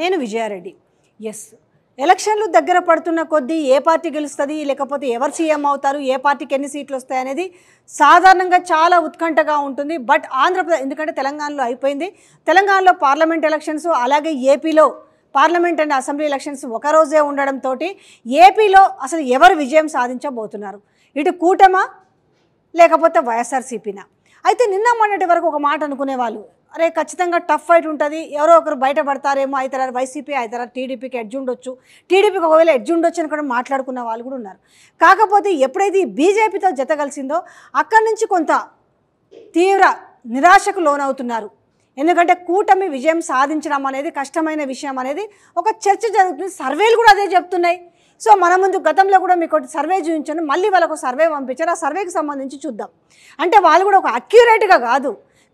నేను విజయారెడ్డి ఎస్ ఎలక్షన్లు దగ్గర పడుతున్న కొద్దీ ఏ పార్టీ గెలుస్తుంది లేకపోతే ఎవరు సీఎం అవుతారు ఏ పార్టీకి ఎన్ని సీట్లు వస్తాయి అనేది సాధారణంగా చాలా ఉత్కంఠగా ఉంటుంది బట్ ఆంధ్రప్రదేశ్ ఎందుకంటే తెలంగాణలో అయిపోయింది తెలంగాణలో పార్లమెంట్ ఎలక్షన్స్ అలాగే ఏపీలో పార్లమెంట్ అండ్ అసెంబ్లీ ఎలక్షన్స్ ఒకరోజే ఉండడంతో ఏపీలో అసలు ఎవరు విజయం సాధించబోతున్నారు ఇటు కూటమా లేకపోతే వైఎస్ఆర్సీపీనా అయితే నిన్న మొన్నటి వరకు ఒక మాట అనుకునేవాళ్ళు అరే ఖచ్చితంగా టఫ్ ఫైట్ ఉంటుంది ఎవరో ఒకరు బయటపడతారేమో తర్వాత వైసీపీ అవుతారా టీడీపీకి ఎడ్జ్ ఉండొచ్చు టీడీపీకి ఒకవేళ ఎడ్జ్ ఉండొచ్చు అని కూడా మాట్లాడుకున్న వాళ్ళు కూడా ఉన్నారు కాకపోతే ఎప్పుడైతే ఈ బీజేపీతో జత కలిసిందో అక్కడి నుంచి కొంత తీవ్ర నిరాశకు లోనవుతున్నారు ఎందుకంటే కూటమి విజయం సాధించడం అనేది కష్టమైన విషయం అనేది ఒక చర్చ జరుగుతుంది సర్వేలు కూడా అదే చెప్తున్నాయి సో మన ముందు గతంలో కూడా మీకు ఒకటి సర్వే చూపించాను మళ్ళీ వాళ్ళకు సర్వే పంపించారు ఆ సర్వేకి సంబంధించి చూద్దాం అంటే వాళ్ళు కూడా ఒక అక్యురేట్గా కాదు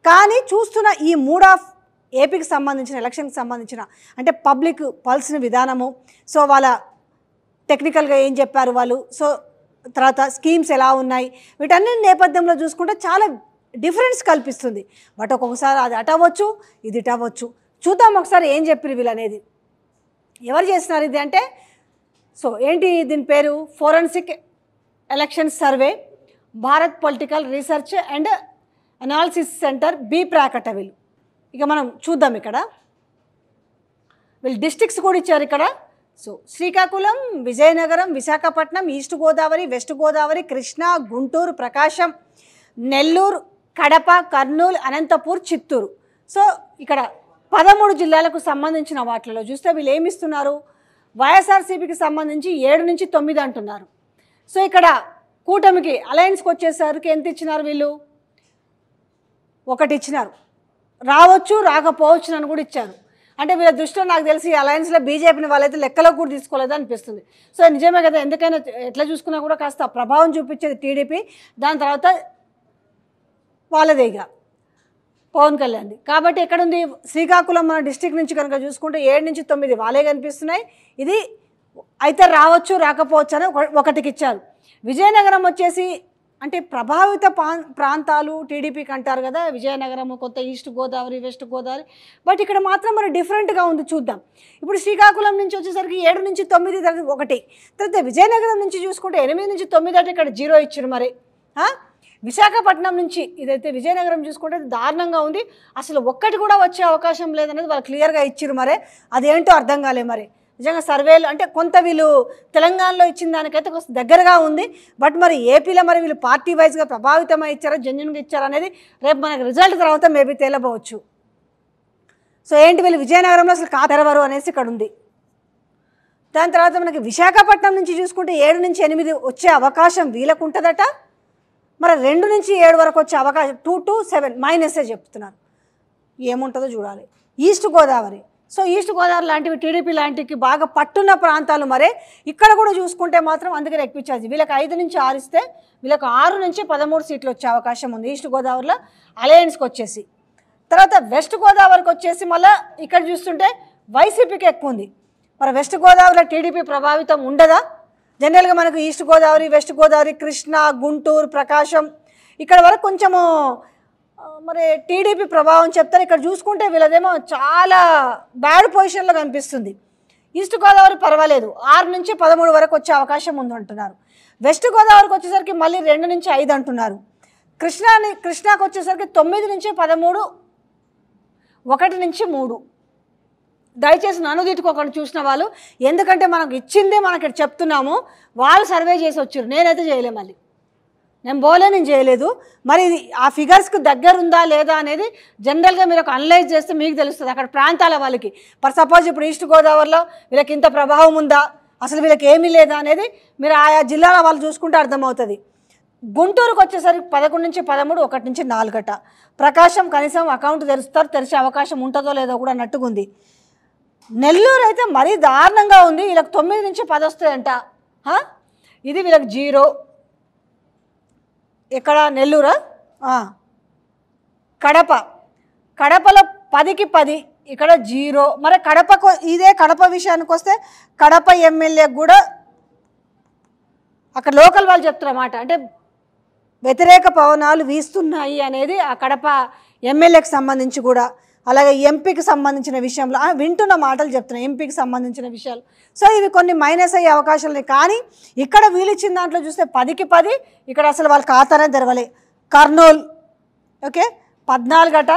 కానీ చూస్తున్న ఈ మూడ్ ఆఫ్ ఏపీకి సంబంధించిన ఎలక్షన్కి సంబంధించిన అంటే పబ్లిక్ పల్సిన విధానము సో వాళ్ళ టెక్నికల్గా ఏం చెప్పారు వాళ్ళు సో తర్వాత స్కీమ్స్ ఎలా ఉన్నాయి వీటన్ని నేపథ్యంలో చూసుకుంటే చాలా డిఫరెన్స్ కల్పిస్తుంది బట్ ఒక్కొక్కసారి అది అట అవ్వచ్చు ఇది ఇట అవ్వచ్చు చూద్దాం ఒకసారి ఏం చెప్పారు వీళ్ళనేది అనేది ఎవరు చేస్తున్నారు ఇది అంటే సో ఏంటి దీని పేరు forensic election survey Bharat political research and analysis centre B ప్రాకటవిల్ ఇక మనం చూద్దాం ఇక్కడ వీళ్ళు డిస్టిక్స్ కూడా ఇచ్చారు ఇక్కడ so Srikakulam Vizianagaram Visakhapatnam east Godavari west Godavari Krishna Guntur Prakasam Nellore Kadapa Kurnool Anantapur Chittoor so ఇక్కడ పదమూడు జిల్లాలకు సంబంధించిన వాటిలో చూస్తే వీళ్ళు ఏమిస్తున్నారు వైఎస్ఆర్సీపీకి సంబంధించి ఏడు నుంచి తొమ్మిది అంటున్నారు సో ఇక్కడ కూటమికి అలయన్స్కి వచ్చేసరికి ఎంత ఇచ్చినారు వీళ్ళు ఒకటి ఇచ్చినారు రావచ్చు రాకపోవచ్చు అని కూడా ఇచ్చారు అంటే వీళ్ళ దృష్టిలో నాకు తెలిసి ఈ అలయన్స్లో బీజేపీని వాళ్ళైతే లెక్కలో కూడా తీసుకోలేదు అనిపిస్తుంది సో నిజమే కదా ఎందుకైనా ఎట్లా చూసుకున్నా కూడా కాస్త ప్రభావం చూపించేది టీడీపీ దాని తర్వాత వాళ్ళదేగా ఇక పవన్ కళ్యాణ్ కాబట్టి ఎక్కడుంది శ్రీకాకుళం మన డిస్టిక్ నుంచి కనుక చూసుకుంటే ఏడు నుంచి తొమ్మిది వాళ్ళే కనిపిస్తున్నాయి ఇది అయితే రావచ్చు రాకపోవచ్చు అని ఒకటికి ఇచ్చారు విజయనగరం వచ్చేసి అంటే ప్రభావిత ప్రాంతాలు టీడీపీకి అంటారు కదా విజయనగరం కొత్త east Godavari west Godavari but ఇక్కడ మాత్రం మరి డిఫరెంట్గా ఉంది చూద్దాం ఇప్పుడు శ్రీకాకుళం నుంచి వచ్చేసరికి ఏడు నుంచి తొమ్మిది తర్వాత ఒకటి తర్వాత విజయనగరం నుంచి చూసుకుంటే ఎనిమిది నుంచి తొమ్మిది అంటే ఇక్కడ జీరో ఇచ్చారు మరి విశాఖపట్నం నుంచి ఇదైతే విజయనగరం చూసుకుంటే దారుణంగా ఉంది అసలు ఒక్కటి కూడా వచ్చే అవకాశం లేదనేది వాళ్ళు క్లియర్గా ఇచ్చారు మరే అదేంటో అర్థం కాలే మరి నిజంగా సర్వేలు అంటే కొంత వీళ్ళు తెలంగాణలో ఇచ్చిన దానికైతే కొంచెం దగ్గరగా ఉంది బట్ మరి ఏపీలో మరి వీళ్ళు పార్టీ వైజ్గా ప్రభావితం ఇచ్చారా జన్యున్గా ఇచ్చారా అనేది రేపు మనకు రిజల్ట్ తర్వాత మేబీ తేలబోవచ్చు సో ఏంటి వీళ్ళు విజయనగరంలో అసలు కాదెరవరు అనేసి ఇక్కడ ఉంది దాని తర్వాత మనకి విశాఖపట్నం నుంచి చూసుకుంటే ఏడు నుంచి ఎనిమిది వచ్చే అవకాశం వీళ్ళకు ఉంటుందట మరి రెండు నుంచి ఏడు వరకు వచ్చే అవకాశం టూ టు సెవెన్ మైనసే చెప్తున్నారు ఏముంటుందో చూడాలి east Godavari so east Godavari లాంటివి టీడీపీ లాంటివి బాగా పట్టున్న ప్రాంతాలు మరే ఇక్కడ కూడా చూసుకుంటే మాత్రం అందుకే ఎక్కువ ఇచ్చేది వీళ్ళకి ఐదు నుంచి ఆరు ఇస్తే వీళ్ళకి ఆరు నుంచి పదమూడు సీట్లు వచ్చే అవకాశం ఉంది ఈస్ట్ గోదావరిలో అలయన్స్కి వచ్చేసి తర్వాత వెస్ట్ గోదావరికి వచ్చేసి మళ్ళీ ఇక్కడ చూస్తుంటే వైసీపీకి ఎక్కువ ఉంది మరి వెస్ట్ గోదావరిలో టీడీపీ ప్రభావితం ఉండదా జనరల్గా మనకు ఈస్ట్ గోదావరి వెస్ట్ గోదావరి కృష్ణా గుంటూరు ప్రకాశం ఇక్కడ వరకు కొంచెము మరి టీడీపీ ప్రభావం చెప్తారు ఇక్కడ చూసుకుంటే వీళ్ళదేమో చాలా బ్యాడ్ పొజిషన్లో కనిపిస్తుంది ఈస్ట్ గోదావరి పర్వాలేదు ఆరు నుంచి పదమూడు వరకు వచ్చే అవకాశం ఉంది అంటున్నారు వెస్ట్ గోదావరికి వచ్చేసరికి మళ్ళీ రెండు నుంచి ఐదు అంటున్నారు కృష్ణాని కృష్ణాకు వచ్చేసరికి తొమ్మిది నుంచి పదమూడు ఒకటి నుంచి మూడు దయచేసి నన్ను తిట్టుకోకుండా చూసిన వాళ్ళు ఎందుకంటే మనకు ఇచ్చిందే మనకి చెప్తున్నాము వాళ్ళు సర్వే చేసి వచ్చారు నేనైతే చేయలేము మళ్ళీ నేను బోలే నేను చేయలేదు మరి ఆ ఫిగర్స్కి దగ్గర ఉందా లేదా అనేది జనరల్గా మీరు ఒక అనలైజ్ చేస్తే మీకు తెలుస్తుంది అక్కడ ప్రాంతాల వాళ్ళకి ఫర్ సపోజ్ ఇప్పుడు ఈస్ట్ గోదావరిలో వీళ్ళకి ఇంత ప్రభావం ఉందా అసలు వీళ్ళకి ఏమీ లేదా అనేది మీరు ఆయా జిల్లాల వాళ్ళు చూసుకుంటే అర్థమవుతుంది గుంటూరుకు వచ్చేసరికి పదకొండు నుంచి పదమూడు ఒకటి నుంచి నాలుగట ప్రకాశం కనీసం అకౌంట్ తెరుస్తారు తెరిచే అవకాశం ఉంటుందో లేదో కూడా అన్నట్టుగుంది నెల్లూరు అయితే మరీ దారుణంగా ఉంది వీళ్ళకి తొమ్మిది నుంచి పది వస్తాయంట ఇది వీళ్ళకి జీరో ఇక్కడ నెల్లూరా కడప కడపలో పదికి పది ఇక్కడ జీరో మరి కడపకు ఇదే కడప విషయానికి వస్తే కడప ఎమ్మెల్యే కూడా అక్కడ లోకల్ వాళ్ళు చెప్తున్నమాట అంటే వ్యతిరేక పవనాలు వీస్తున్నాయి అనేది ఆ కడప ఎమ్మెల్యేకి సంబంధించి కూడా అలాగే ఎంపీకి సంబంధించిన విషయంలో వింటున్న మాటలు చెప్తున్నాయి ఎంపీకి సంబంధించిన విషయాలు సో ఇవి కొన్ని మైనస్ అయ్యే అవకాశాలు కానీ ఇక్కడ వీలిచ్చిన దాంట్లో చూస్తే పదికి పది ఇక్కడ అసలు వాళ్ళ ఖాతానే తెరవలే కర్నూలు ఓకే పద్నాలుగు అట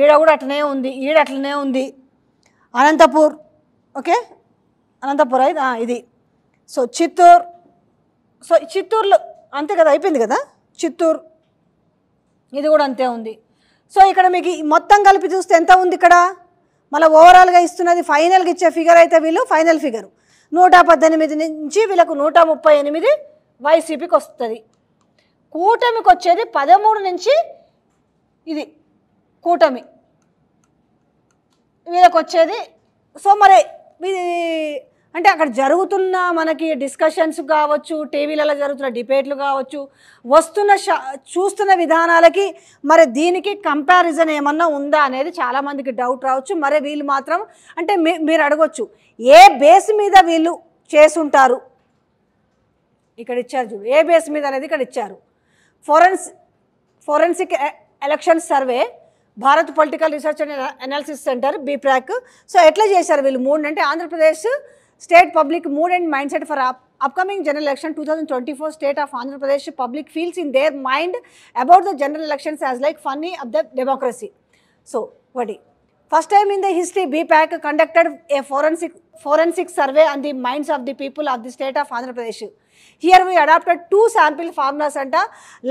ఈడ కూడా అట్లనే ఉంది ఈడ అట్లనే ఉంది అనంతపూర్ ఓకే అనంతపూర్ అయితే ఇది సో చిత్తూరు సో చిత్తూరులో అంతే కదా అయిపోయింది కదా చిత్తూరు ఇది కూడా అంతే ఉంది సో ఇక్కడ మీకు మొత్తం కలిపి చూస్తే ఎంత ఉంది ఇక్కడ మళ్ళీ ఓవరాల్గా ఇస్తున్నది ఫైనల్గా ఇచ్చే ఫిగర్ అయితే వీళ్ళు ఫైనల్ ఫిగర్ నూట పద్దెనిమిది నుంచి వీళ్ళకు నూట ముప్పై ఎనిమిది వైసీపీకి వస్తుంది కూటమికి వచ్చేది పదమూడు నుంచి ఇది కూటమి వీళ్ళకి వచ్చేది సో మరి అంటే అక్కడ జరుగుతున్న మనకి డిస్కషన్స్ కావచ్చు టీవీలలో జరుగుతున్న డిబేట్లు కావచ్చు వస్తున్న చూస్తున్న విధానాలకి మరి దీనికి కంపారిజన్ ఏమన్నా ఉందా అనేది చాలామందికి డౌట్ రావచ్చు మరి వీళ్ళు మాత్రం అంటే మీరు అడగొచ్చు ఏ బేస్ మీద వీళ్ళు చేసుంటారు ఇక్కడ ఇచ్చారు చూడు ఏ బేస్ మీద అనేది ఇక్కడ ఇచ్చారు forensic forensic election survey Bharat political research and analysis centre BPRAC so ఎట్లా చేశారు వీళ్ళు మూడు అంటే Andhra Pradesh state public mood and mind set for up upcoming general election two thousand twenty four state of Andhra Pradesh public feels in their mind about the general elections as like funny of the democracy so వడి first time in the history pack conducted a forensic forensic survey on the minds of the people of the state of Andhra Pradesh here we adapted two sample formulas అంట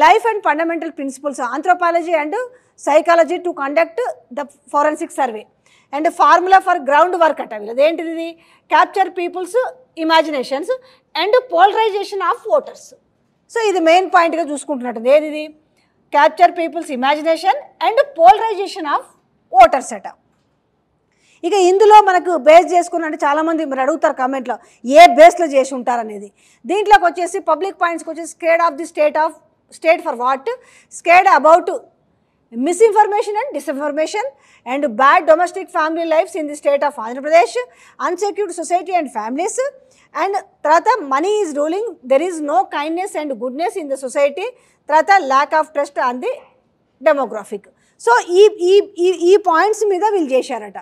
life and fundamental principles anthropology and psychology to conduct the forensic survey and formula for ground work అట వీళ్ళది ఏంటిది ఇది capture people's imaginations and polarisation of voters so ఇది main పాయింట్గా చూసుకుంటున్నట్టు ఏది ఇది capture people's imagination and polarisation of voters అట ఇక ఇందులో మనకు బేస్ చేసుకున్నట్టు చాలామంది మీరు అడుగుతారు కమెంట్లో ఏ బేస్లో చేసి ఉంటారనేది దీంట్లోకి వచ్చేసి పబ్లిక్ పాయింట్స్కి వచ్చేసి scared of the state of state for what scared about misinformation and disinformation and bad domestic family lifes in the state of Andhra Pradesh unsecured society and families and తర్వాత money is ruling there is no kindness and goodness in the society తర్వాత lack of trust on the demographic so ఈ ఈ ఈ points మీద వీళ్ళు చేశారట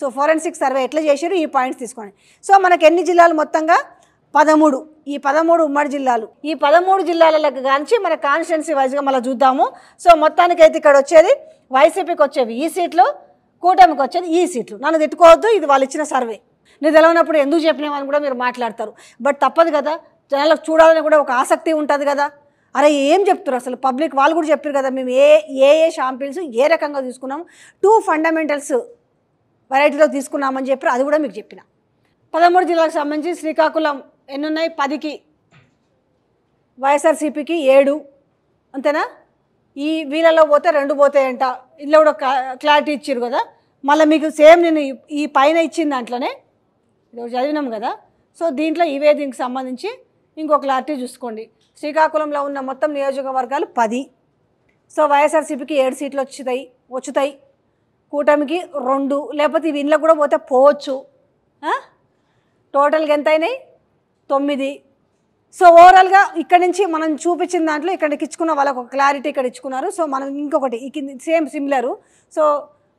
so six survey ఎట్లా చేశారు ఈ పాయింట్స్ తీసుకోండి సో మనకు ఎన్ని జిల్లాలు మొత్తంగా పదమూడు ఈ పదమూడు ఉమ్మడి జిల్లాలు ఈ పదమూడు జిల్లాలకు కాంచి మన కాన్స్టిట్యున్సీ వైజ్గా మళ్ళీ చూద్దాము సో మొత్తానికైతే ఇక్కడ వచ్చేది వైసీపీకి వచ్చేవి ఈ సీట్లు కూటమికి వచ్చేది ఈ సీట్లు నన్ను తిట్టుకోవద్దు ఇది వాళ్ళు ఇచ్చిన సర్వే నేను తెలవనప్పుడు ఎందుకు చెప్పినామని కూడా మీరు మాట్లాడతారు బట్ తప్పదు కదా జనాలకు చూడాలని కూడా ఒక ఆసక్తి ఉంటుంది కదా అరే ఏం చెప్తారు అసలు పబ్లిక్ వాళ్ళు కూడా చెప్పారు కదా మేము ఏ ఏ ఏ షాంపిల్స్ ఏ రకంగా తీసుకున్నాము టూ ఫండమెంటల్స్ వెరైటీలో తీసుకున్నామని చెప్పి అది కూడా మీకు చెప్పిన పదమూడు జిల్లాలకు సంబంధించి శ్రీకాకుళం ఎన్నున్నాయి పదికి వైఎస్ఆర్సీపీకి ఏడు అంతేనా ఈ వీళ్ళలో పోతే రెండు పోతాయంట ఇందులో కూడా క్లారిటీ ఇచ్చారు కదా మళ్ళీ మీకు సేమ్ నేను ఈ పైన ఇచ్చిన దాంట్లోనే ఇది చదివినాం కదా సో దీంట్లో ఇవే దీనికి సంబంధించి ఇంకో క్లారిటీ చూసుకోండి శ్రీకాకుళంలో ఉన్న మొత్తం నియోజకవర్గాలు పది సో వైఎస్ఆర్సీపీకి ఏడు సీట్లు వచ్చుతాయి వచ్చుతాయి కూటమికి రెండు లేకపోతే ఇవి ఇంట్లో కూడా పోతే పోవచ్చు టోటల్గా ఎంత అయినాయి తొమ్మిది సో ఓవరాల్గా ఇక్కడ నుంచి మనం చూపించిన దాంట్లో ఇక్కడికి ఇచ్చుకున్న వాళ్ళకు ఒక క్లారిటీ ఇక్కడ ఇచ్చుకున్నారు సో మనం ఇంకొకటి సేమ్ సిమిలరు సో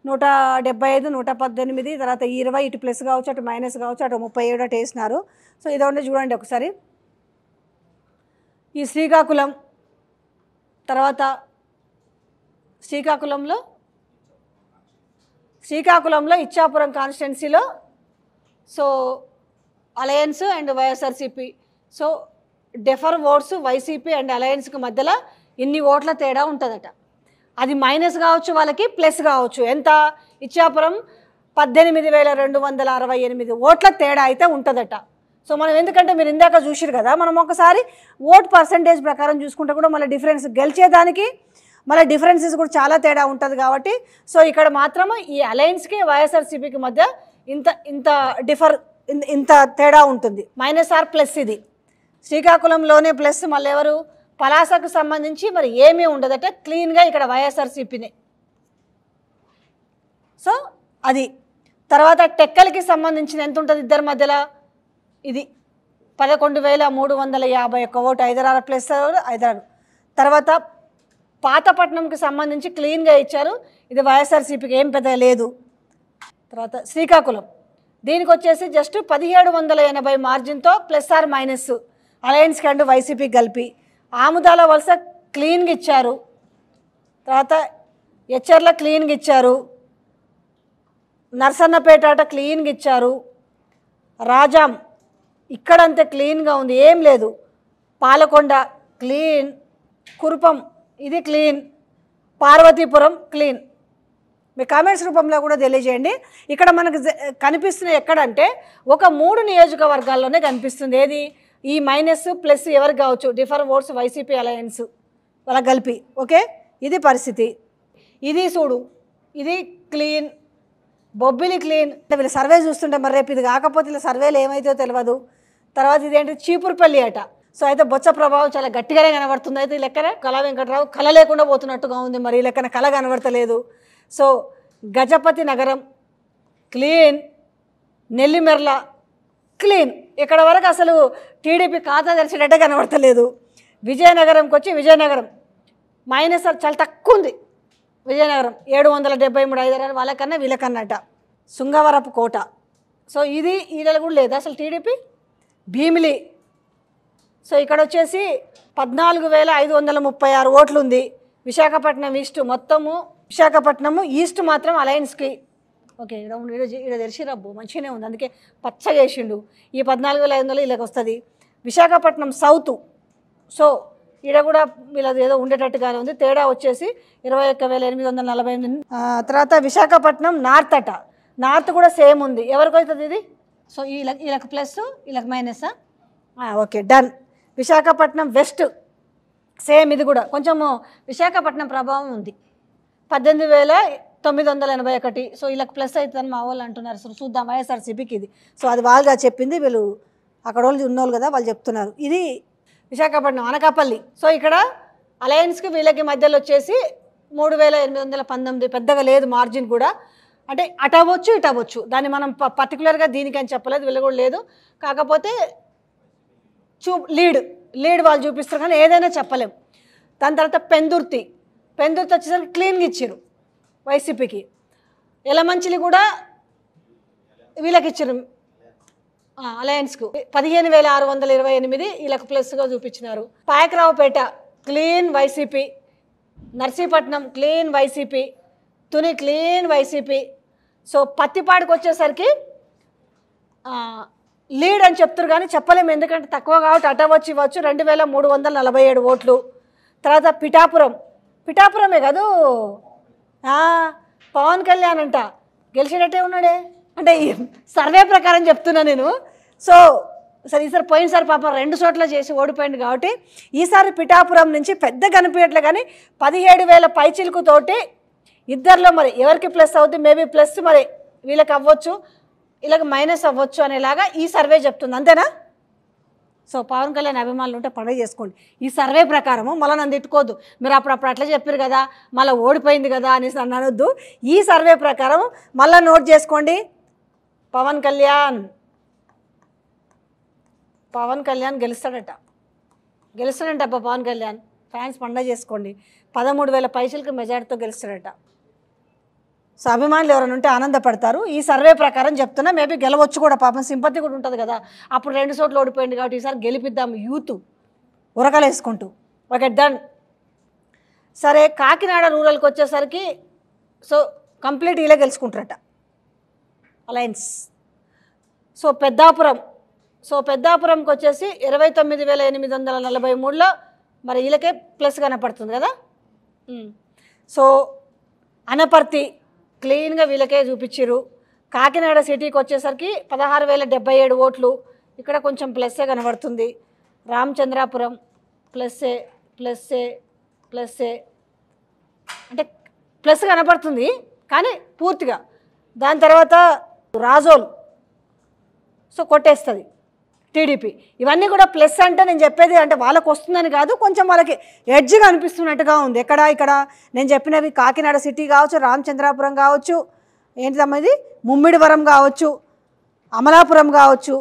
నూట డెబ్బై ఐదు నూట పద్దెనిమిది తర్వాత ఇరవై ఇటు ప్లస్ కావచ్చు అటు మైనస్ కావచ్చు అటు ముప్పై ఏడు అటు వేసినారు సో ఇదొకటి చూడండి ఒకసారి ఈ శ్రీకాకుళం తర్వాత శ్రీకాకుళంలో శ్రీకాకుళంలో ఇచ్చాపురం కాన్స్టిట్యున్సీలో so alliance and YSRCP so differ votes YCP and అలయన్స్కి మధ్యలో ఇన్ని ఓట్ల తేడా ఉంటుందట అది మైనస్ కావచ్చు వాళ్ళకి ప్లస్ కావచ్చు ఎంత ఇచ్చాపురం పద్దెనిమిది వేల రెండు వందల అరవై ఎనిమిది ఓట్ల తేడా అయితే ఉంటుందట సో మనం ఎందుకంటే మీరు ఇందాక చూసిరు కదా మనం ఒకసారి ఓట్ పర్సంటేజ్ ప్రకారం చూసుకుంటే కూడా మళ్ళీ డిఫరెన్స్ గెలిచేదానికి మళ్ళీ డిఫరెన్సెస్ కూడా చాలా తేడా ఉంటుంది కాబట్టి సో ఇక్కడ మాత్రము ఈ అలయన్స్కి వైఎస్ఆర్సీపీకి మధ్య ఇంత ఇంత డిఫర్ ఇంత తేడా ఉంటుంది మైనస్ ఆర్ ప్లస్ ఇది శ్రీకాకుళంలోనే ప్లస్ మళ్ళీ ఎవరు పలాసకు సంబంధించి మరి ఏమీ ఉండదంటే క్లీన్గా ఇక్కడ వైఎస్ఆర్సీపీనే సో అది తర్వాత టెక్కలకి సంబంధించిన ఎంత ఉంటుంది ఇద్దరి మధ్యలో ఇది పదకొండు వేల మూడు వందల యాభై ఒక్క ఓటు హైదరాబాద్ ప్లస్ హైదరాబాద్ తర్వాత పాతపట్నంకి సంబంధించి క్లీన్గా ఇచ్చారు ఇది వైఎస్ఆర్సీపీకి ఏం పెద్ద లేదు తర్వాత శ్రీకాకుళం దీనికి వచ్చేసి జస్ట్ పదిహేడు వందల ఎనభై మార్జిన్తో plus or minus alliance and YCP కలిపి ఆముదాల వలస క్లీన్గా ఇచ్చారు తర్వాత హెచ్ఆర్ల క్లీన్గా ఇచ్చారు నర్సన్నపేట అట క్లీన్గా ఇచ్చారు రాజాం ఇక్కడంతే క్లీన్గా ఉంది ఏం లేదు పాలకొండ క్లీన్ కురుపం ఇది క్లీన్ పార్వతీపురం క్లీన్ మీ కామెంట్స్ రూపంలో కూడా తెలియజేయండి ఇక్కడ మనకు కనిపిస్తున్న ఎక్కడంటే ఒక మూడు నియోజకవర్గాల్లోనే కనిపిస్తుంది ఏది ఈ మైనస్ ప్లస్ ఎవరు కావచ్చు డిఫర్ ఓట్స్ వైసీపీ అలయన్స్ వాళ్ళ కలిపి ఓకే ఇది పరిస్థితి ఇది చూడు ఇది క్లీన్ బొబ్బిలి క్లీన్ వీళ్ళు సర్వే చూస్తుంటే మరి రేపు ఇది కాకపోతే ఇలా సర్వేలు ఏమైతే తెలియదు తర్వాత ఇదేంటి చీపురుపల్లి అట సో అయితే బొచ్చ ప్రభావం చాలా గట్టిగానే కనబడుతుంది అయితే ఈ లెక్కన కళ వెంకట్రావు కళ లేకుండా పోతున్నట్టుగా ఉంది మరి ఈ లెక్కన కళ కనబడతలేదు సో గజపతి నగరం క్లీన్ నెల్లిమెర్ల క్లీన్ ఇక్కడ వరకు అసలు టీడీపీ ఖాతా తెరిచినట్టే కనబడతలేదు విజయనగరంకి వచ్చి విజయనగరం మైనస్ చాలా తక్కువ ఉంది విజయనగరం ఏడు వందల డెబ్బై మూడు ఐదు వాళ్ళకన్నా వీళ్ళకన్నట శృంగవరపు కోట సో ఇది వీళ్ళ కూడా లేదు అసలు టీడీపీ భీమిలి సో ఇక్కడ వచ్చేసి పద్నాలుగు వేల ఐదు వందల ముప్పై ఆరు ఓట్లు ఉంది విశాఖపట్నం ఈస్ట్ మొత్తము విశాఖపట్నము ఈస్ట్ మాత్రం అలయన్స్కి ఓకే ఇక్కడ ఈడ ఈడ తెరిచి రబ్బు మంచిగానే ఉంది అందుకే పచ్చగా వేసిండు ఈ పద్నాలుగు వేల ఐదు వందలు వీళ్ళకి వస్తుంది విశాఖపట్నం సౌత్ సో ఈడ కూడా వీళ్ళది ఏదో ఉండేటట్టుగానే ఉంది తేడా వచ్చేసి ఇరవై ఒక్క వేల ఎనిమిది వందల నలభై ఎనిమిది తర్వాత విశాఖపట్నం నార్త్ అట నార్త్ కూడా సేమ్ ఉంది ఎవరికి అవుతుంది ఇది సో వీళ్ళకి వీళ్ళకి ప్లస్ వీళ్ళకి minus okay done Visakhapatnam west same ఇది కూడా కొంచెము విశాఖపట్నం ప్రభావం ఉంది పద్దెనిమిది వేల తొమ్మిది వందల ఎనభై ఒకటి సో వీళ్ళకి ప్లస్ అవుతుందని మా వాళ్ళు అంటున్నారు సో చూద్దాం వైఎస్ఆర్సీపీకి ఇది సో అది వాళ్ళుగా చెప్పింది వీళ్ళు అక్కడ వాళ్ళు ఉన్నోళ్ళు కదా వాళ్ళు చెప్తున్నారు ఇది విశాఖపట్నం అనకాపల్లి సో ఇక్కడ అలయన్స్కి వీళ్ళకి మధ్యలో వచ్చేసి మూడు వేల ఎనిమిది వందల పంతొమ్మిది పెద్దగా లేదు మార్జిన్ కూడా అంటే అటవచ్చు ఇటవచ్చు దాన్ని మనం పర్టికులర్గా దీనికని చెప్పలేదు వీళ్ళు కూడా లేదు కాకపోతే చూ లీడ్ లీడ్ వాళ్ళు చూపిస్తారు కానీ ఏదైనా చెప్పలేం దాని తర్వాత పెందుర్తి పెందుర్తి వచ్చేసరికి క్లీన్గా ఇచ్చారు వైసీపీకి ఎలమంచిలి కూడా వీళ్ళకి ఇచ్చారు అలయన్స్కు పదిహేను వేల ఆరు వందల ఇరవై ఎనిమిది వీళ్ళకు ప్లస్గా చూపించినారు Payakaraopeta clean YCP Narsipatnam clean YCP Tuni clean YCP so పత్తిపాడుకు వచ్చేసరికి లీడ్ అని చెప్తారు కానీ చెప్పలేము ఎందుకంటే తక్కువ కాబట్టి అటవచ్చు ఇవ్వచ్చు రెండు వేల మూడు వందల నలభై ఏడు ఓట్లు తర్వాత పిఠాపురం పిఠాపురమే కాదు పవన్ కళ్యాణ్ అంట గెలిచినట్టే ఉన్నాడే అంటే సర్వే ప్రకారం చెప్తున్నా నేను సో సరే ఈసారి పోయినసారి పాప రెండు చోట్ల చేసి ఓడిపోయింది కాబట్టి ఈసారి పిఠాపురం నుంచి పెద్ద కనిపించట్లే కానీ పదిహేడు వేల పైచిలుకుతోటి ఇద్దరిలో మరి ఎవరికి ప్లస్ అవుతుంది మేబీ ప్లస్ మరి వీళ్ళకి అవ్వచ్చు వీళ్ళకి మైనస్ అవ్వచ్చు అనేలాగా ఈ సర్వే చెప్తుంది అంతేనా సో పవన్ కళ్యాణ్ అభిమానులు ఉంటే పండుగ చేసుకోండి ఈ సర్వే ప్రకారము మళ్ళీ నన్ను తిట్టుకోవద్దు మీరు అప్పుడప్పుడు అట్లా చెప్పారు కదా మళ్ళీ ఓడిపోయింది కదా అనేసి నన్ను అనొద్దు ఈ సర్వే ప్రకారం మళ్ళీ నోట్ చేసుకోండి పవన్ కళ్యాణ్ పవన్ కళ్యాణ్ గెలుస్తాడట గెలుస్తాడంట పవన్ కళ్యాణ్ ఫ్యాన్స్ పండుగ చేసుకోండి పదమూడు వేల పైసలకు మెజార్టీతో గెలుస్తాడట సో అభిమానులు ఎవరైనా ఉంటే ఆనందపడతారు ఈ సర్వే ప్రకారం చెప్తున్నా మేబీ గెలవచ్చు కూడా పాపం సింపతి కూడా ఉంటుంది కదా అప్పుడు రెండు చోట్ల ఓడిపోయింది కాబట్టి ఈసారి గెలిపిద్దాం యూత్ ఉరకలేసుకుంటూ ఓకే డన్ సరే కాకినాడ రూరల్కి వచ్చేసరికి సో కంప్లీట్ ఇలా గెలుచుకుంటారట అలయన్స్ సో పెద్దాపురం సో పెద్దాపురంకి వచ్చేసి ఇరవై తొమ్మిది వేల ఎనిమిది వందల నలభై మూడులో మరి వీళ్ళకే ప్లస్ కనపడుతుంది కదా సో అనపర్తి క్లీన్గా వీళ్ళకే చూపించారు కాకినాడ సిటీకి వచ్చేసరికి పదహారు వేల డెబ్బై ఏడు ఓట్లు ఇక్కడ కొంచెం ప్లస్సే కనబడుతుంది రామచంద్రాపురం ప్లస్సే ప్లస్సే ప్లస్సే అంటే ప్లస్ కనపడుతుంది కానీ పూర్తిగా దాని తర్వాత రాజోల్ సో కొట్టేస్తుంది టీడీపీ ఇవన్నీ కూడా ప్లస్ అంటే నేను చెప్పేది అంటే వాళ్ళకు వస్తుందని కాదు కొంచెం వాళ్ళకి ఎడ్జ్గా అనిపిస్తున్నట్టుగా ఉంది ఎక్కడ ఇక్కడ నేను చెప్పినవి కాకినాడ సిటీ కావచ్చు రామచంద్రాపురం కావచ్చు ఏంటిదమ్మది ముమ్మిడివరం కావచ్చు అమలాపురం కావచ్చు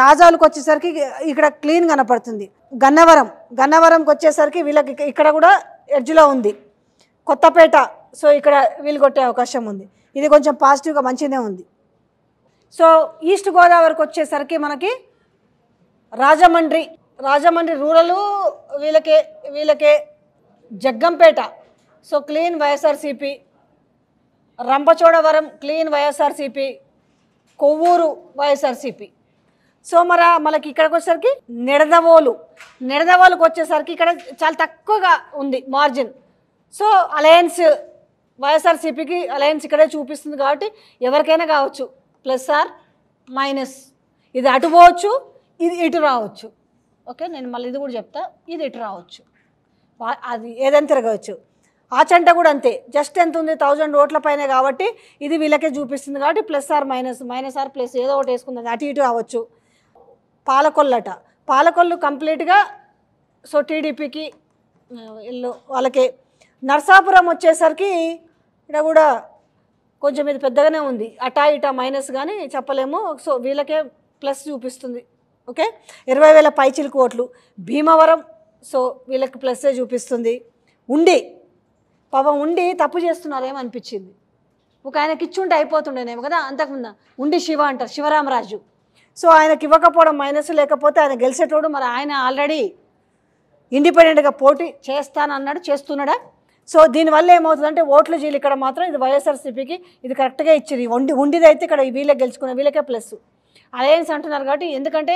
రాజాలకు వచ్చేసరికి ఇక్కడ క్లీన్ కనపడుతుంది గన్నవరం గన్నవరంకి వచ్చేసరికి వీళ్ళకి ఇక్కడ కూడా ఎడ్జ్లో ఉంది కొత్తపేట సో ఇక్కడ వీళ్ళు కొట్టే అవకాశం ఉంది ఇది కొంచెం పాజిటివ్గా మంచిగానే ఉంది సో ఈస్ట్ గోదావరికి వచ్చేసరికి మనకి రాజమండ్రి రాజమండ్రి రూరలు వీళ్ళకే వీళ్ళకే Jaggampeta so clean YSRCP Rampachodavaram clean YSRCP Kovvur YSRCP so మర మనకి ఇక్కడికి వచ్చేసరికి నిడదవోలు నిడదవోలుకు వచ్చేసరికి ఇక్కడ చాలా తక్కువగా ఉంది మార్జిన్ సో అలయన్స్ వైఎస్ఆర్సీపీకి అలయన్స్ ఇక్కడే చూపిస్తుంది కాబట్టి ఎవరికైనా కావచ్చు ప్లస్ ఆర్ మైనస్ ఇది అటు పోవచ్చు ఇది ఇటు రావచ్చు ఓకే నేను మళ్ళీ ఇది కూడా చెప్తా ఇది ఇటు రావచ్చు అది ఏదైనా తిరగవచ్చు ఆ చెంట కూడా అంతే జస్ట్ ఎంత ఉంది థౌజండ్ ఓట్ల పైన కాబట్టి ఇది వీళ్ళకే చూపిస్తుంది కాబట్టి plus or minus minus or plus ఏదో ఒకటి వేసుకుంది అటు ఇటు పాలకొల్లు పాలకొల్లట పాలకొల్లు కంప్లీట్గా సో టీడీపీకి ఇల్లు వాళ్ళకి నర్సాపురం వచ్చేసరికి ఇక్కడ కూడా కొంచెం ఇది పెద్దగానే ఉంది అటా ఇటా మైనస్ కానీ చెప్పలేము సో వీళ్ళకే ప్లస్ చూపిస్తుంది ఓకే ఇరవై వేల పైచిలుకు కోట్లు భీమవరం సో వీళ్ళకి ప్లస్సే చూపిస్తుంది ఉండి పాపం ఉండి తప్పు చేస్తున్నారేమనిపించింది ఒక ఆయనకి ఇచ్చుంటే అయిపోతుండేనేమో కదా అంతకుముందు ఉండి శివ అంటారు శివరామరాజు సో ఆయనకి ఇవ్వకపోవడం మైనస్ లేకపోతే ఆయన గెలిచేటోడు మరి ఆయన ఆల్రెడీ ఇండిపెండెంట్గా పోటీ చేస్తానన్నాడు చేస్తున్నాడా సో దీనివల్ల ఏమవుతుందంటే ఓట్లు జీలు ఇక్కడ మాత్రం ఇది వైఎస్ఆర్సీపీకి ఇది కరెక్ట్గా ఇచ్చింది ఉండి ఉండిదైతే ఇక్కడ వీళ్ళకి గెలుచుకున్న వీళ్ళకే ప్లస్ అలయన్స్ అంటున్నారు కాబట్టి ఎందుకంటే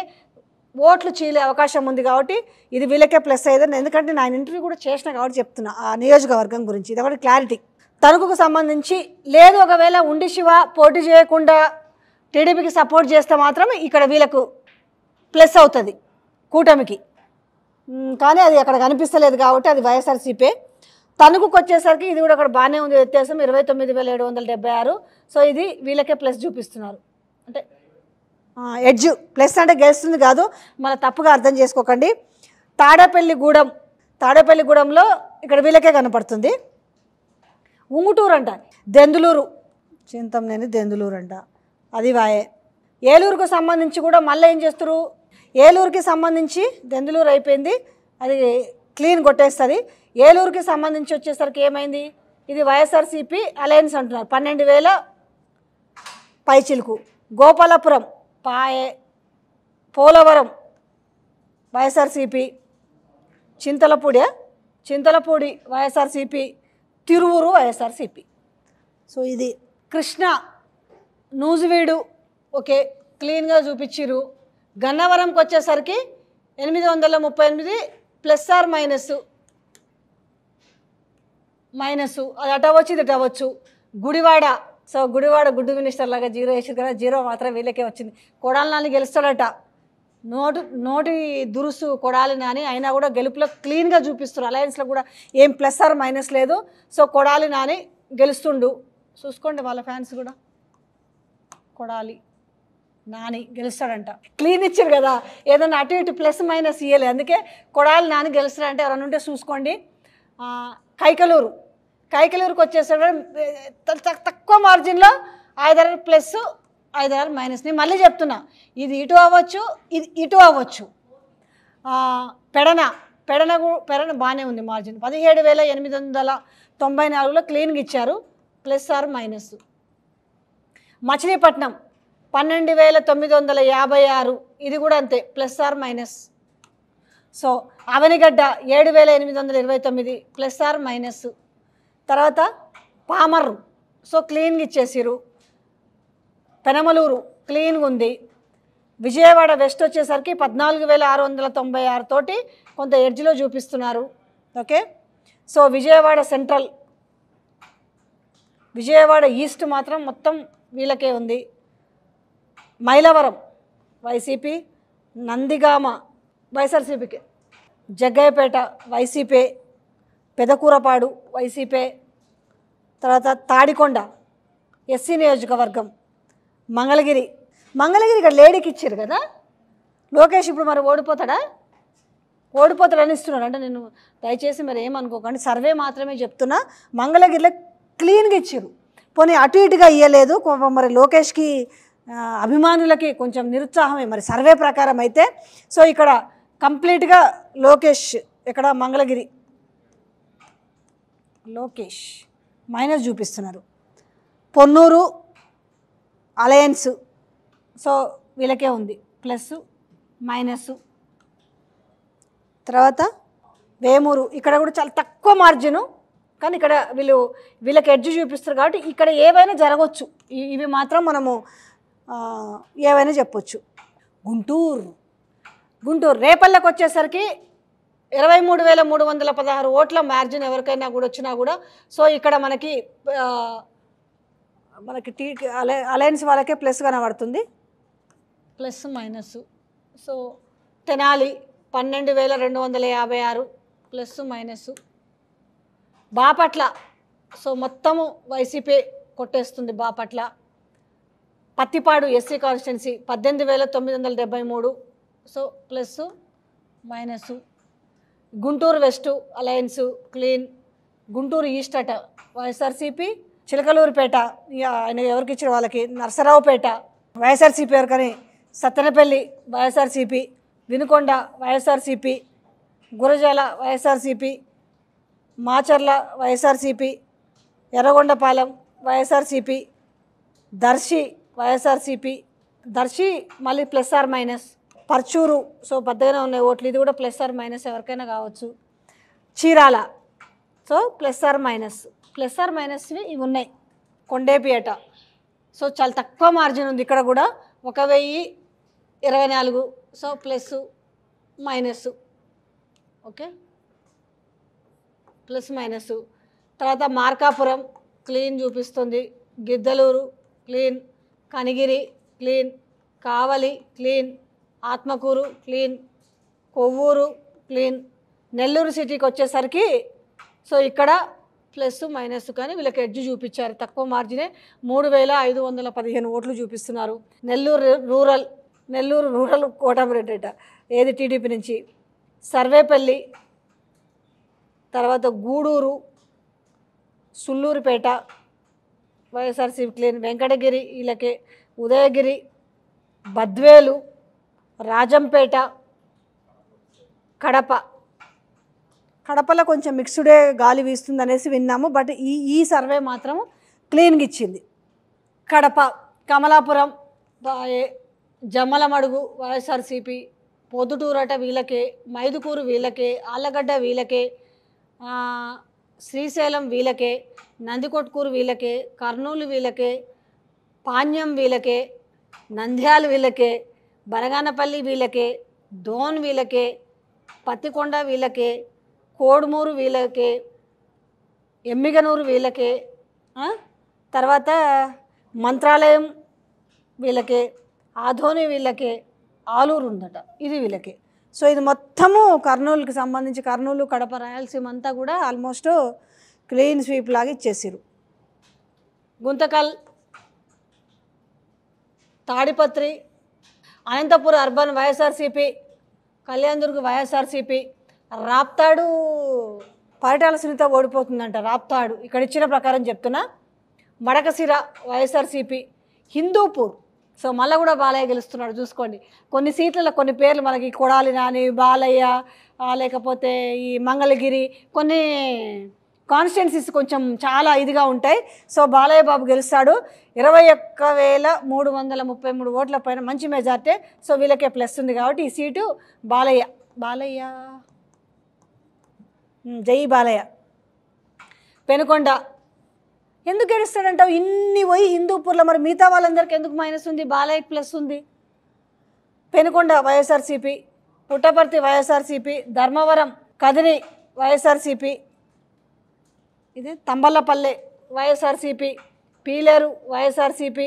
ఓట్లు చీలే అవకాశం ఉంది కాబట్టి ఇది వీళ్ళకే ప్లస్ అయ్యేదని ఎందుకంటే నేను ఇంటర్వ్యూ కూడా చేసిన కాబట్టి చెప్తున్నా ఆ నియోజకవర్గం గురించి ఇది ఒకటి క్లారిటీ తణుకు సంబంధించి లేదు ఒకవేళ ఉండి శివ పోటీ చేయకుండా టీడీపీకి సపోర్ట్ చేస్తే మాత్రం ఇక్కడ వీళ్ళకు ప్లస్ అవుతుంది కూటమికి కానీ అది అక్కడ కనిపిస్తలేదు కాబట్టి అది వైఎస్ఆర్సీపే తణుకుకి వచ్చేసరికి ఇది కూడా అక్కడ బాగానే ఉంది వ్యత్యాసం ఇరవై తొమ్మిది వేల ఏడు వందల ఆరు సో ఇది వీళ్ళకే ప్లస్ చూపిస్తున్నారు అంటే ఎడ్జ్ ప్లస్ అంటే గెలుస్తుంది కాదు మన తప్పుగా అర్థం చేసుకోకండి తాడేపల్లిగూడెం తాడేపల్లిగూడెంలో ఇక్కడ వీళ్ళకే కనపడుతుంది ఉంగుటూరు అంట దెందులూరు చింతంనేని దెందులూరు అంట అది వాయే ఏలూరుకు సంబంధించి కూడా మళ్ళీ ఏం చేస్తారు ఏలూరుకి సంబంధించి దెందులూరు అయిపోయింది అది క్లీన్ కొట్టేస్తుంది ఏలూరుకి సంబంధించి వచ్చేసరికి ఏమైంది ఇది వైఎస్ఆర్సీపీ అలయన్స్ అంటున్నారు పన్నెండు వేల పైచిలుకు గోపాలపురం పాయే Polavaram YSRCP Chintalapudi Chintalapudi YSRCP Tiruvuru YSRCP so ఇది కృష్ణ నూజివీడు ఓకే క్లీన్గా చూపించిరు గన్నవరంకి వచ్చేసరికి ఎనిమిది వందల ముప్పై ఎనిమిది ప్లస్ ఆర్ మైనస్ మైనస్ అది అటవచ్చు ఇది అటవచ్చు గుడివాడ సో గుడివాడ గుడ్డు మినిస్టర్ లాగా జీరో వేసారు కదా జీరో మాత్రం వీళ్ళకే వచ్చింది కొడాలి నాని గెలుస్తాడట నోటు నోటి దురుసు కొడాలి నాని అయినా కూడా గెలుపులో క్లీన్గా చూపిస్తారు అలయన్స్లో కూడా ఏం ప్లస్ ఆర్ మైనస్ లేదు సో కొడాలి నాని గెలుస్తుండు చూసుకోండి వాళ్ళ ఫ్యాన్స్ కూడా కొడాలి నాని గెలుస్తాడంట క్లీన్ ఇచ్చారు కదా ఏదైనా అటు ఇటు ప్లస్ మైనస్ ఇయ్యలే అందుకే కొడాలి నాని గెలుస్తాడంటే ఎవరన్నా ఉంటే చూసుకోండి కైకలూరు కైకలూరుకు వచ్చేసాడు తక్కువ మార్జిన్లో ఐదారు ప్లస్ ఐదారు మైనస్ని మళ్ళీ చెప్తున్నా ఇది ఇటు అవ్వచ్చు ఇది ఇటు అవ్వచ్చు పెడన పెడన పెడన బాగానే ఉంది మార్జిన్ పదిహేడు వేల ఎనిమిది వందల తొంభై నాలుగులో క్లీన్గా ఇచ్చారు ప్లస్ ఆర్ మైనస్ మచిలీపట్నం పన్నెండు వేల తొమ్మిది వందల యాభై ఆరు ఇది కూడా అంతే plus or minus so Avanigadda ఏడు వేల ఎనిమిది వందల ఇరవై తొమ్మిది ప్లస్ ఆర్ మైనస్ తర్వాత పామర్ సో క్లీన్గా ఇచ్చేసారు పెనమలూరు క్లీన్గా ఉంది విజయవాడ వెస్ట్ వచ్చేసరికి పద్నాలుగు వేల ఆరు వందల తొంభై ఆరు తోటి కొంత ఎడ్జ్లో చూపిస్తున్నారు okay so Vijayawada central Vijayawada east మాత్రం మొత్తం వీళ్ళకే ఉంది మైలవరం వైసీపీ నందిగామ వైఎస్ఆర్సీపీకి జగ్గయ్యపేట వైసీపీ పెదకూరపాడు వైసీపీ తర్వాత తాడికొండ ఎస్సీ నియోజకవర్గం మంగళగిరి మంగళగిరి ఇక్కడ లేడీకి ఇచ్చారు కదా లోకేష్ ఇప్పుడు మరి ఓడిపోతాడా ఓడిపోతాడని ఇస్తున్నాడు అంటే నేను దయచేసి మరి ఏమనుకోకండి సర్వే మాత్రమే చెప్తున్నా మంగళగిరిలో క్లీన్గా ఇచ్చారు పోనీ అటు ఇటుగా ఇవ్వలేదు మరి లోకేష్కి అభిమానులకి కొంచెం నిరుత్సాహమే మరి సర్వే ప్రకారం అయితే సో ఇక్కడ కంప్లీట్గా లోకేష్ ఇక్కడ మంగళగిరి లోకేష్ మైనస్ చూపిస్తున్నారు పొన్నూరు అలయన్స్ సో వీళ్ళకే ఉంది ప్లస్ మైనస్ తర్వాత వేమూరు ఇక్కడ కూడా చాలా తక్కువ మార్జిను కానీ ఇక్కడ వీళ్ళు వీళ్ళకి ఎడ్జ్ చూపిస్తారు కాబట్టి ఇక్కడ ఏవైనా జరగవచ్చు ఇవి మాత్రం మనము ఏవైనా చెప్పొచ్చు గుంటూరు గుంటూరు రేపల్లకి వచ్చేసరికి ఇరవై మూడు వేల మూడు వందల పదహారు ఓట్ల మార్జిన్ ఎవరికైనా కూడా వచ్చినా కూడా సో ఇక్కడ మనకి మనకి టీ అలయన్స్ వాళ్ళకే ప్లస్ కనబడుతుంది ప్లస్ మైనస్ సో తెనాలి పన్నెండు వేల రెండు వందల యాభై ఆరు ప్లస్ మైనస్ బాపట్ల సో మొత్తము వైసీపీ కొట్టేస్తుంది బాపట్ల పత్తిపాడు ఎస్సీ కాన్స్టిట్యున్సీ పద్దెనిమిది వేల తొమ్మిది వందల డెబ్బై మూడు so plus minus Guntur west alliance clean Guntur east అట వైఎస్ఆర్సీపీ చిలకలూరుపేట ఆయన ఎవరికి ఇచ్చిన వాళ్ళకి నరసరావుపేట వైఎస్ఆర్సీపీ ఎవరికని సత్తెనపల్లి వైఎస్ఆర్సీపీ వినుకొండ వైఎస్ఆర్సీపీ గురజాల వైఎస్ఆర్సీపీ మాచర్ల వైఎస్ఆర్సీపీ ఎర్రగొండపాలెం వైఎస్ఆర్సీపీ దర్శి వైఎస్ఆర్సీపీ దర్శి మళ్ళీ plus or minus Parchur so పెద్దగానే ఉన్నాయి ఓట్లు ఇది కూడా ప్లస్ ఆర్ మైనస్ ఎవరికైనా కావచ్చు Chirala so plus or minus plus or మైనస్వి ఇవి ఉన్నాయి కొండేపేట సో చాలా తక్కువ మార్జిన్ ఉంది ఇక్కడ కూడా ఒక వెయ్యి ఇరవై నాలుగు so plus minus okay plus minus తర్వాత మార్కాపురం క్లీన్ చూపిస్తుంది Giddalur clean Kanigiri clean Kavali clean Atmakur clean Kovvur clean Nellore సిటీకి వచ్చేసరికి సో ఇక్కడ ప్లస్ మైనస్ కానీ వీళ్ళకి ఎడ్జ్ చూపించారు తక్కువ మార్జినే మూడు వేల ఐదు వందల పదిహేను ఓట్లు చూపిస్తున్నారు నెల్లూరు రూరల్ నెల్లూరు రూరల్ కోటమిరెడ్డట ఏది టీడీపీ నుంచి సర్వేపల్లి తర్వాత గూడూరు సుల్లూరుపేట వైఎస్ఆర్సీ క్లీన్ వెంకటగిరి వీళ్ళకి ఉదయగిరి బద్వేలు రాజంపేట కడప కడపలో కొంచెం మిక్స్డే గాలి వీస్తుంది అనేసి విన్నాము బట్ ఈ ఈ సర్వే మాత్రం క్లీన్గా ఇచ్చింది కడప కమలాపురం జమ్మలమడుగు వైఎస్ఆర్సీపీ పొద్దుటూరట వీళ్ళకే మైదుకూరు వీళ్ళకే ఆళ్ళగడ్డ వీళ్ళకే శ్రీశైలం వీళ్ళకే నందికొట్కూరు వీళ్ళకే కర్నూలు వీళ్ళకే పాణ్యం వీళ్ళకే నంద్యాల వీళ్ళకే బనగానపల్లి వీళ్ళకే ధోన్ వీళ్ళకే పత్తికొండ వీళ్ళకే కోడుమూరు వీళ్ళకే ఎమ్మిగనూరు వీళ్ళకే తర్వాత మంత్రాలయం వీళ్ళకే ఆధోని వీళ్ళకే ఆలూరు ఉందట ఇది వీళ్ళకే సో ఇది మొత్తము కర్నూలుకి సంబంధించి కర్నూలు కడప రాయలసీమ అంతా కూడా ఆల్మోస్ట్ క్లీన్ స్వీప్ లాగా ఇచ్చేసారు Guntakal Tadipatri Anantapur urban YSRCP Kalyandurg YSRCP Raptadu Paritala Sunitha ఓడిపోతుందంట రాప్తాడు ఇక్కడ ఇచ్చిన ప్రకారం చెప్తున్నా మడకసిర వైఎస్ఆర్సీపీ హిందూపూర్ సో మళ్ళీ కూడా బాలయ్య గెలుస్తున్నాడు చూసుకోండి కొన్ని సీట్లలో కొన్ని పేర్లు మనకి కొడాలి నాని బాలయ్య లేకపోతే ఈ మంగళగిరి కొన్ని కాన్స్టిట్యున్సీస్ కొంచెం చాలా ఇదిగా ఉంటాయి సో బాలయ్య బాబు గెలుస్తాడు ఇరవై ఒక్క వేల మూడు వందల ముప్పై మూడు ఓట్ల పైన మంచి మెజార్టీ సో వీళ్ళకే ప్లస్ ఉంది కాబట్టి ఈ సీటు బాలయ్య బాలయ్య జై బాలయ్య పెనుకొండ ఎందుకు గెలుస్తాడంటావు ఇన్ని పోయి హిందూపూర్లో మరి మిగతా వాళ్ళందరికీ ఎందుకు మైనస్ ఉంది బాలయ్య ప్లస్ ఉంది పెనుకొండ వైఎస్ఆర్సీపీ పుట్టపర్తి వైఎస్ఆర్సీపీ ధర్మవరం కదిరి వైఎస్ఆర్సీపీ ఇది తంబలపల్లె వైఎస్ఆర్సీపీ పీలేరు వైఎస్ఆర్సీపీ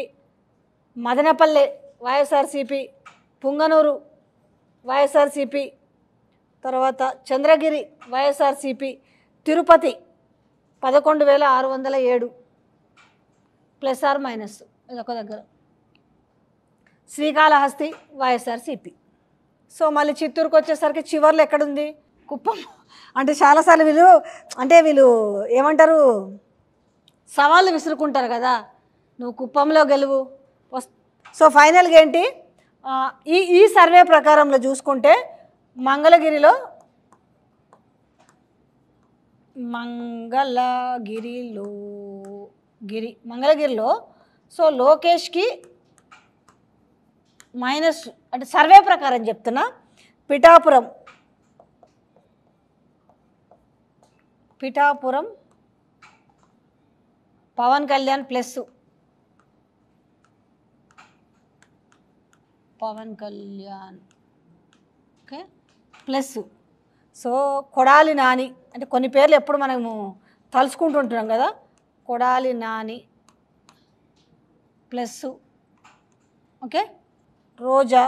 మదనపల్లె వైఎస్ఆర్సీపీ పుంగనూరు వైఎస్ఆర్సిపి తర్వాత చంద్రగిరి వైఎస్ఆర్సిపి తిరుపతి పదకొండు వేల ఆరు వందల ఏడు ప్లస్ ఆర్ మైనస్ ఇదొక దగ్గర శ్రీకాళహస్తి వైఎస్ఆర్సిపి సో మళ్ళీ చిత్తూరుకు వచ్చేసరికి చివర్లు ఎక్కడుంది కుప్పం అంటే చాలాసార్లు వీళ్ళు అంటే వీళ్ళు ఏమంటారు సవాళ్ళు విసురుకుంటారు కదా నువ్వు కుప్పంలో గెలువు సో ఫైనల్గా ఏంటి ఈ ఈ సర్వే ప్రకారంలో చూసుకుంటే మంగళగిరిలో మంగళగిరిలో గిరి మంగళగిరిలో సో లోకేష్కి మైనస్ అంటే సర్వే ప్రకారం చెప్తున్నా Pithapuram Pithapuram Pawan Kalyan plus Pawan Kalyan okay plus so Kodali Nani అంటే కొన్ని పేర్లు ఎప్పుడు మనము తలుచుకుంటుంటున్నాం కదా Kodali Nani plus okay Roja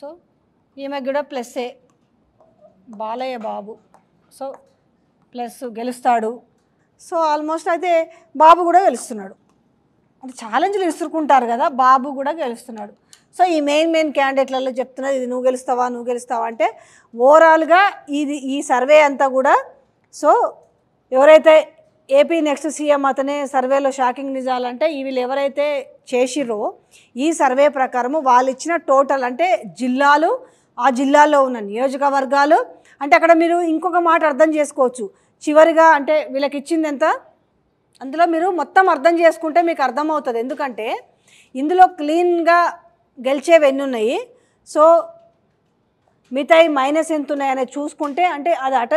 so ఈమె కూడా ప్లస్సే బాలయ్య బాబు సో ప్లస్ గెలుస్తాడు సో ఆల్మోస్ట్ అయితే బాబు కూడా గెలుస్తున్నాడు అంటే ఛాలెంజ్లు విసురుకుంటారు కదా బాబు కూడా గెలుస్తున్నాడు సో ఈ మెయిన్ మెయిన్ క్యాండిడేట్లలో చెప్తున్నది ఇది నువ్వు గెలుస్తావా నువ్వు గెలుస్తావా అంటే ఓవరాల్గా ఇది ఈ సర్వే అంతా కూడా సో ఎవరైతే ఏపీ నెక్స్ట్ సీఎం అతనే సర్వేలో షాకింగ్ నిజాలంటే వీళ్ళు ఎవరైతే చేసిరో ఈ సర్వే ప్రకారము వాళ్ళు ఇచ్చిన టోటల్ అంటే జిల్లాలు ఆ జిల్లాలో ఉన్న నియోజకవర్గాలు అంటే అక్కడ మీరు ఇంకొక మాట అర్థం చేసుకోవచ్చు చివరిగా అంటే వీళ్ళకి ఇచ్చింది ఎంత అందులో మీరు మొత్తం అర్థం చేసుకుంటే మీకు అర్థమవుతుంది ఎందుకంటే ఇందులో క్లీన్గా గెలిచేవి ఎన్ని ఉన్నాయి సో మిగతాయి మైనస్ ఎంత ఉన్నాయనే చూసుకుంటే అంటే అది అట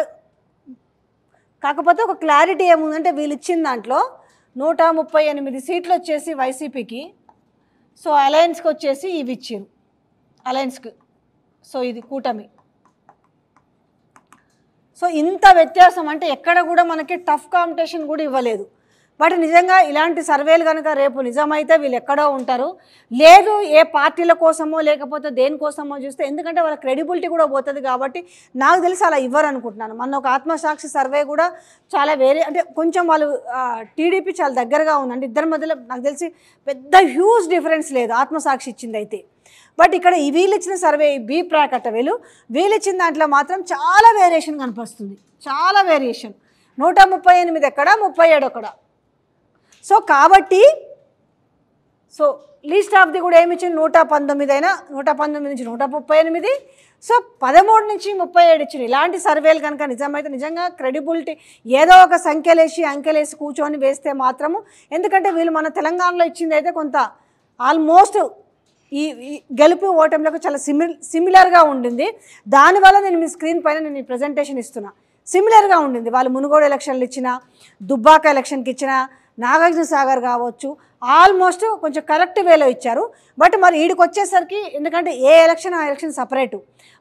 కాకపోతే ఒక క్లారిటీ ఏముందంటే వీళ్ళు ఇచ్చిన దాంట్లో నూట ముప్పై ఎనిమిది సీట్లు వచ్చేసి వైసీపీకి సో అలయన్స్కి వచ్చేసి ఇవి ఇచ్చారు అలయన్స్కి సో ఇది కూటమి సో ఇంత వ్యత్యాసం అంటే ఎక్కడ కూడా మనకి టఫ్ కాంపిటీషన్ కూడా ఇవ్వలేదు బట్ నిజంగా ఇలాంటి సర్వేలు కనుక రేపు నిజమైతే వీళ్ళు ఎక్కడో ఉంటారు లేదు ఏ పార్టీల కోసమో లేకపోతే దేనికోసమో చూస్తే ఎందుకంటే వాళ్ళ క్రెడిబిలిటీ కూడా పోతుంది కాబట్టి నాకు తెలిసి అలా ఇవ్వరు అనుకుంటున్నాను మొన్న ఒక ఆత్మసాక్షి సర్వే కూడా చాలా వేరే అంటే కొంచెం వాళ్ళు టీడీపీ చాలా దగ్గరగా ఉందండి ఇద్దరి మధ్యలో నాకు తెలిసి పెద్ద హ్యూజ్ డిఫరెన్స్ లేదు ఆత్మసాక్షి ఇచ్చిందైతే బట్ ఇక్కడ ఈ వీళ్ళు ఇచ్చిన సర్వే బీ ప్రాకట్ట వీళ్ళు వీళ్ళు ఇచ్చిన దాంట్లో మాత్రం చాలా వేరియేషన్ కనిపిస్తుంది చాలా వేరియేషన్ నూట ముప్పై ఎనిమిది ఎక్కడ ముప్పై ఏడు ఒకడా సో కాబట్టి సో లీస్ట్ ఆఫ్ ది కూడా ఏమి ఇచ్చింది నూట పంతొమ్మిది అయినా నూట పంతొమ్మిది నుంచి నూట ముప్పై ఎనిమిది సో పదమూడు నుంచి ముప్పై ఏడు ఇచ్చింది ఇలాంటి సర్వేలు కనుక నిజమైతే నిజంగా క్రెడిబిలిటీ ఏదో ఒక సంఖ్యలేసి అంకెలేసి కూర్చొని వేస్తే మాత్రము ఎందుకంటే వీళ్ళు మన తెలంగాణలో ఇచ్చింది అయితే కొంత ఆల్మోస్ట్ ఈ గెలుపు ఓటమిలకు చాలా సిమి సిమిలర్గా ఉండింది దానివల్ల నేను మీ స్క్రీన్ పైన నేను ఈ ప్రజెంటేషన్ ఇస్తున్నా సిమిలర్గా ఉండింది వాళ్ళు మునుగోడు ఎలక్షన్లు ఇచ్చిన దుబ్బాక ఎలక్షన్కి ఇచ్చిన నాగార్జున సాగర్ కావచ్చు ఆల్మోస్ట్ కొంచెం కరెక్ట్ వేలో ఇచ్చారు బట్ మరి వీడికి వచ్చేసరికి ఎందుకంటే ఏ ఎలక్షన్ ఆ ఎలక్షన్ సపరేటు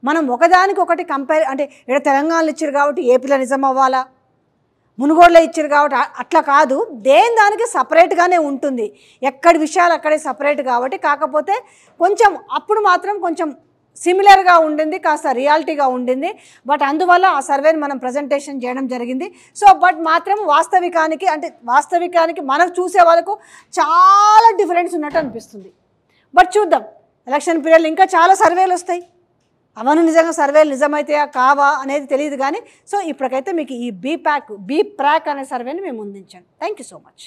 మనం ఒకదానికి ఒకటి కంపేర్ అంటే ఇక్కడ తెలంగాణలో ఇచ్చారు కాబట్టి ఏపీలో నిజం అవ్వాలా మునుగోడులో ఇచ్చారు కాబట్టి అట్లా కాదు దేని దానికి సపరేట్గానే ఉంటుంది ఎక్కడి విషయాలు అక్కడే సపరేట్ కాబట్టి కాకపోతే కొంచెం అప్పుడు మాత్రం కొంచెం సిమిలర్గా ఉండింది కాస్త రియాలిటీగా ఉండింది బట్ అందువల్ల ఆ సర్వేని మనం ప్రజెంటేషన్ చేయడం జరిగింది సో బట్ మాత్రం వాస్తవికానికి అంటే వాస్తవికానికి మనం చూసే వాళ్ళకు చాలా డిఫరెన్స్ ఉన్నట్టు అనిపిస్తుంది బట్ చూద్దాం ఎలక్షన్ పీరియడ్లో ఇంకా చాలా సర్వేలు వస్తాయి అవను నిజంగా సర్వేలు నిజమైతే కావా అనేది తెలియదు కానీ సో ఇప్పటికైతే మీకు ఈ బీ ప్యాక్ బీ ప్రాక్ అనే సర్వేని మేము అందించాను థ్యాంక్ సో మచ్